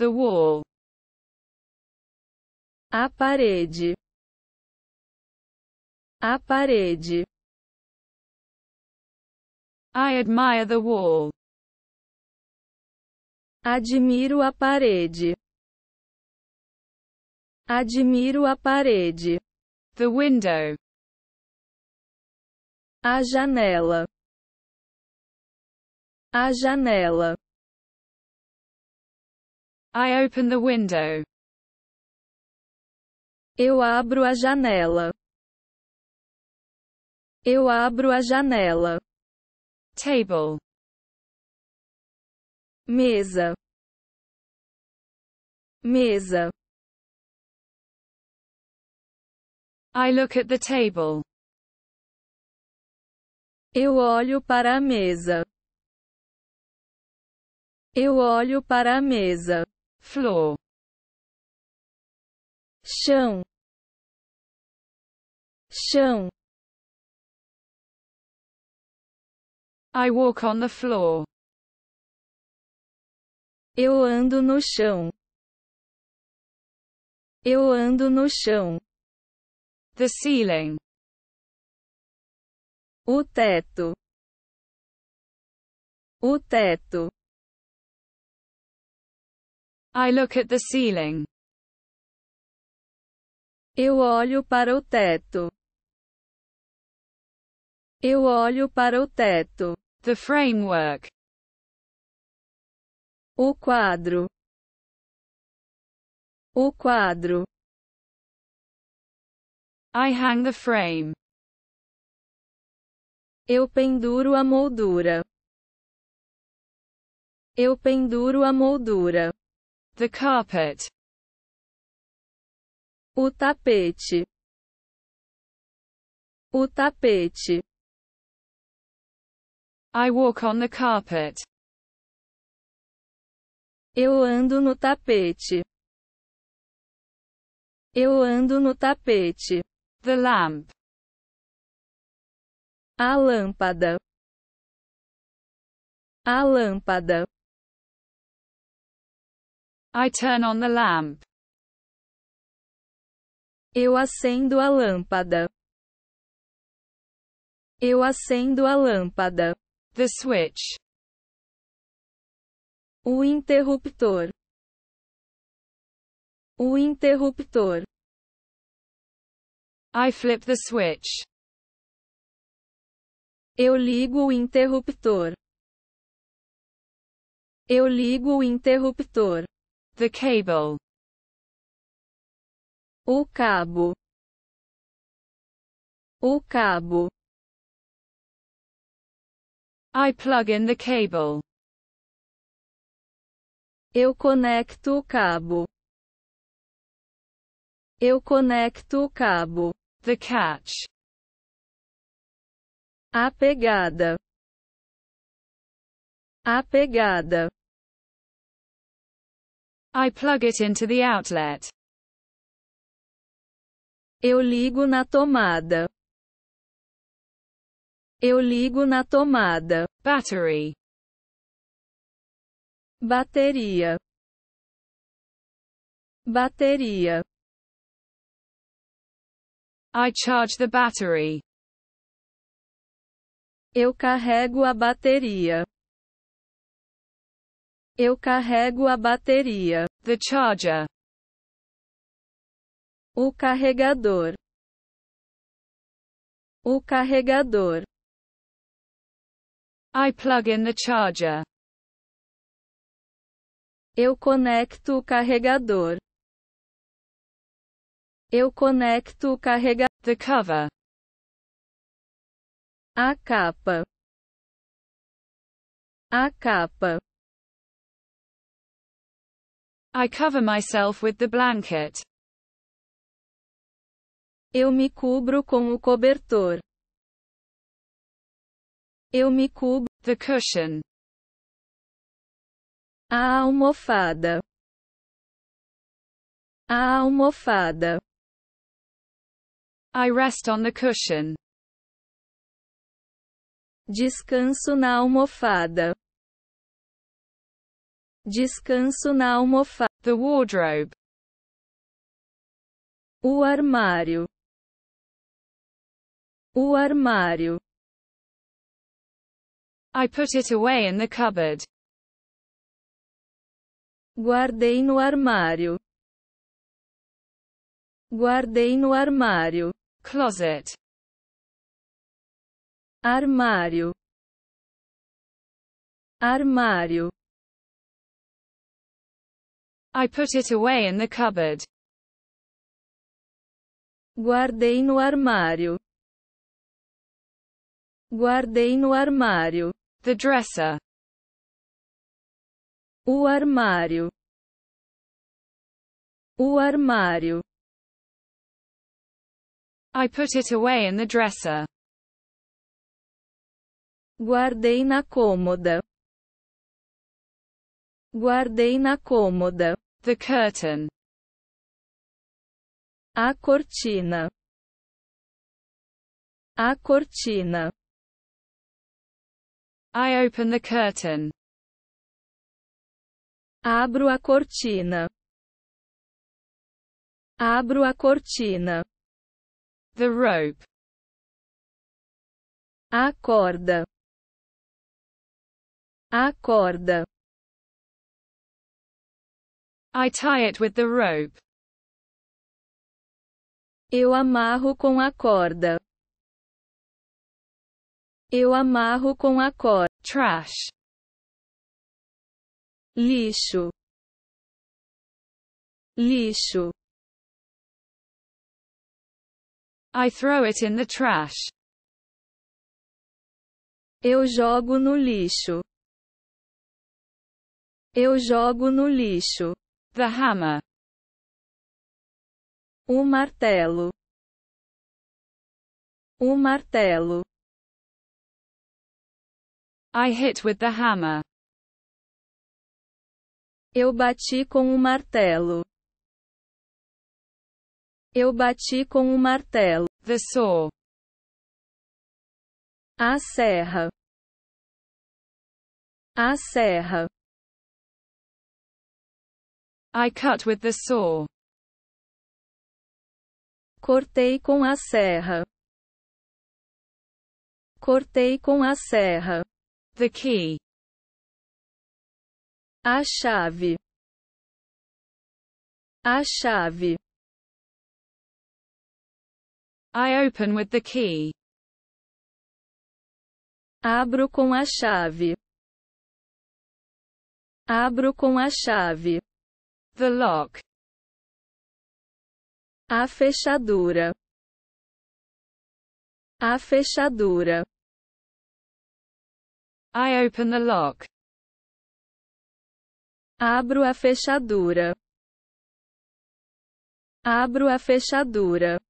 The wall. A parede. A parede. I admire the wall. Admiro a parede. Admiro a parede. The window. A janela. A janela. I open the window. Eu abro a janela. Eu abro a janela. Table. Mesa. Mesa. I look at the table. Eu olho para a mesa. Eu olho para a mesa floor chão chão I walk on the floor eu ando no chão eu ando no chão the ceiling o teto o teto I look at the ceiling. Eu olho para o teto. Eu olho para o teto. The framework. O quadro. O quadro. I hang the frame. Eu penduro a moldura. Eu penduro a moldura. The carpet. O tapete. O tapete. I walk on the carpet. Eu ando no tapete. Eu ando no tapete. The lamp. A lâmpada. A lâmpada. I turn on the lamp. Eu acendo a lâmpada. Eu acendo a lâmpada. The switch. O interruptor. O interruptor. I flip the switch. Eu ligo o interruptor. Eu ligo o interruptor. The cable. O cabo. O cabo. I plug in the cable. Eu conecto o cabo. Eu conecto o cabo. The catch. A pegada. A pegada. I plug it into the outlet. Eu ligo na tomada. Eu ligo na tomada. Battery. Bateria. Bateria. I charge the battery. Eu carrego a bateria. Eu carrego a bateria. The charger. O carregador. O carregador. I plug in the charger. Eu conecto o carregador. Eu conecto o carregador. The cover. A capa. A capa. I cover myself with the blanket. Eu me cubro com o cobertor. Eu me cubro. The cushion. A almofada. A almofada. I rest on the cushion. Descanso na almofada. Descanso na almofada. The wardrobe. O armário. O armário. I put it away in the cupboard. Guardei no armário. Guardei no armário. Closet. Armário. Armário. I put it away in the cupboard. Guardei no armário. Guardei no armário. The dresser. O armário. O armário. I put it away in the dresser. Guardei na cômoda. Guardei na cômoda. The curtain. A cortina. A cortina. I open the curtain. Abro a cortina. Abro a cortina. The rope. A corda. A corda. I tie it with the rope. Eu amarro com a corda. Eu amarro com a corda. Trash. Lixo. Lixo. I throw it in the trash. Eu jogo no lixo. Eu jogo no lixo. The hammer. O martelo. O martelo. I hit with the hammer. Eu bati com o martelo. Eu bati com o martelo. The saw. A serra. A serra. I cut with the saw. Cortei com a serra. Cortei com a serra. The key. A chave. A chave. I open with the key. Abro com a chave. Abro com a chave. The lock. A fechadura. A fechadura. I open the lock. Abro a fechadura. Abro a fechadura.